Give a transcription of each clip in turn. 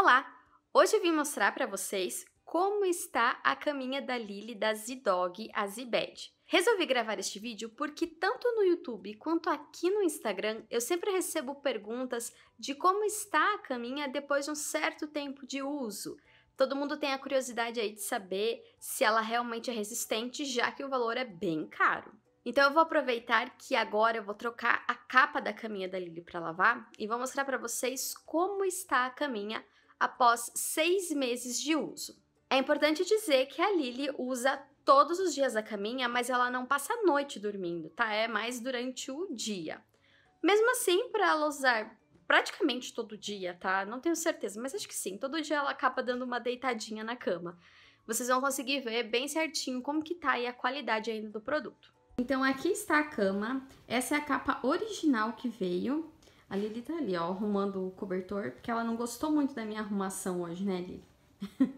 Olá! Hoje eu vim mostrar para vocês como está a caminha da Lily da Dog a Zibed. Resolvi gravar este vídeo porque tanto no YouTube quanto aqui no Instagram eu sempre recebo perguntas de como está a caminha depois de um certo tempo de uso. Todo mundo tem a curiosidade aí de saber se ela realmente é resistente, já que o valor é bem caro. Então eu vou aproveitar que agora eu vou trocar a capa da caminha da Lily para lavar e vou mostrar para vocês como está a caminha após seis meses de uso. É importante dizer que a Lily usa todos os dias a caminha, mas ela não passa a noite dormindo, tá? É mais durante o dia. Mesmo assim, para ela usar praticamente todo dia, tá? Não tenho certeza, mas acho que sim. Todo dia ela acaba dando uma deitadinha na cama. Vocês vão conseguir ver bem certinho como que tá aí a qualidade ainda do produto. Então aqui está a cama. Essa é a capa original que veio. A Lili tá ali, ó, arrumando o cobertor, porque ela não gostou muito da minha arrumação hoje, né, Lili?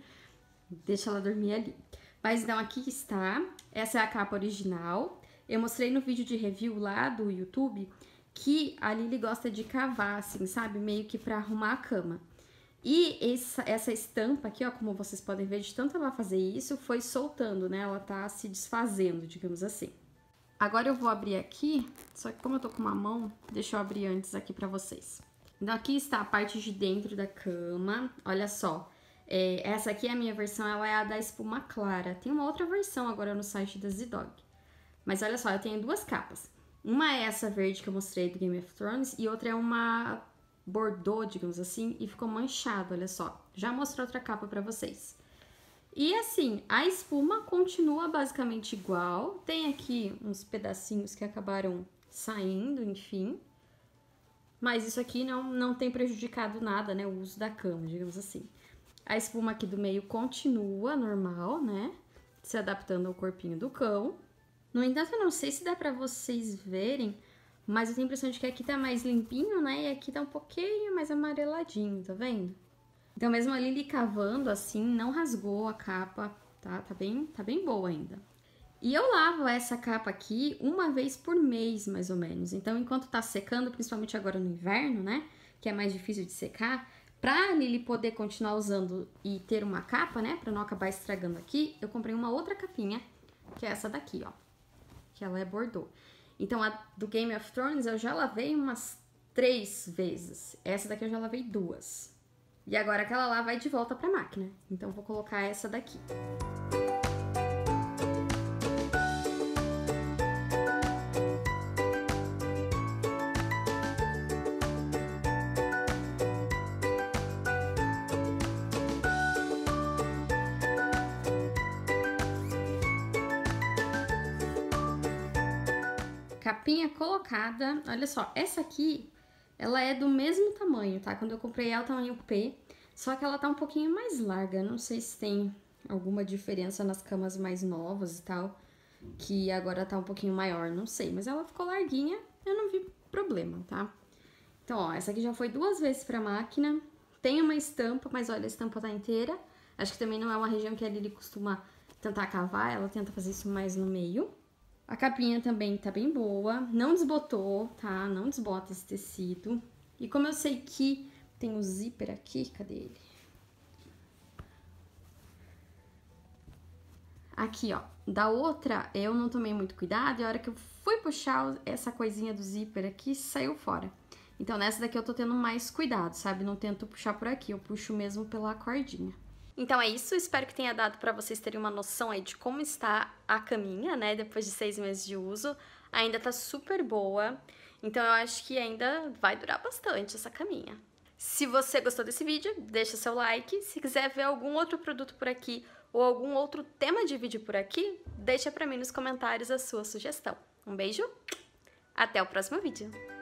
Deixa ela dormir ali. Mas então, aqui está. Essa é a capa original. Eu mostrei no vídeo de review lá do YouTube que a Lili gosta de cavar, assim, sabe? Meio que pra arrumar a cama. E essa, essa estampa aqui, ó, como vocês podem ver, de tanto ela fazer isso, foi soltando, né? Ela tá se desfazendo, digamos assim. Agora eu vou abrir aqui, só que como eu tô com uma mão, deixa eu abrir antes aqui pra vocês. Então, aqui está a parte de dentro da cama, olha só. É, essa aqui é a minha versão, ela é a da espuma clara. Tem uma outra versão agora no site da Zidog. Mas olha só, eu tenho duas capas. Uma é essa verde que eu mostrei do Game of Thrones e outra é uma bordô, digamos assim, e ficou manchado, olha só. Já mostrei outra capa pra vocês. E assim, a espuma continua basicamente igual. Tem aqui uns pedacinhos que acabaram saindo, enfim. Mas isso aqui não, não tem prejudicado nada, né? O uso da cama, digamos assim. A espuma aqui do meio continua normal, né? Se adaptando ao corpinho do cão. No entanto, eu não sei se dá pra vocês verem, mas eu tenho a impressão de que aqui tá mais limpinho, né? E aqui tá um pouquinho mais amareladinho, tá vendo? Então, mesmo ali ele cavando assim, não rasgou a capa, tá? Tá bem, tá bem boa ainda. E eu lavo essa capa aqui uma vez por mês, mais ou menos. Então, enquanto tá secando, principalmente agora no inverno, né? Que é mais difícil de secar. Pra ele poder continuar usando e ter uma capa, né? Pra não acabar estragando aqui, eu comprei uma outra capinha, que é essa daqui, ó. Que ela é bordô. Então, a do Game of Thrones eu já lavei umas três vezes. Essa daqui eu já lavei duas. E agora aquela lá vai de volta para a máquina. Então vou colocar essa daqui. Capinha colocada, olha só, essa aqui ela é do mesmo tamanho, tá? Quando eu comprei ela, tamanho tá P, só que ela tá um pouquinho mais larga. Não sei se tem alguma diferença nas camas mais novas e tal, que agora tá um pouquinho maior, não sei. Mas ela ficou larguinha, eu não vi problema, tá? Então, ó, essa aqui já foi duas vezes pra máquina. Tem uma estampa, mas olha, a estampa tá inteira. Acho que também não é uma região que a Lili costuma tentar cavar, ela tenta fazer isso mais no meio. A capinha também tá bem boa, não desbotou, tá? Não desbota esse tecido. E como eu sei que tem o um zíper aqui, cadê ele? Aqui, ó, da outra eu não tomei muito cuidado e a hora que eu fui puxar essa coisinha do zíper aqui, saiu fora. Então, nessa daqui eu tô tendo mais cuidado, sabe? Não tento puxar por aqui, eu puxo mesmo pela cordinha. Então é isso, espero que tenha dado para vocês terem uma noção aí de como está a caminha, né, depois de seis meses de uso. Ainda tá super boa, então eu acho que ainda vai durar bastante essa caminha. Se você gostou desse vídeo, deixa seu like. Se quiser ver algum outro produto por aqui ou algum outro tema de vídeo por aqui, deixa para mim nos comentários a sua sugestão. Um beijo, até o próximo vídeo!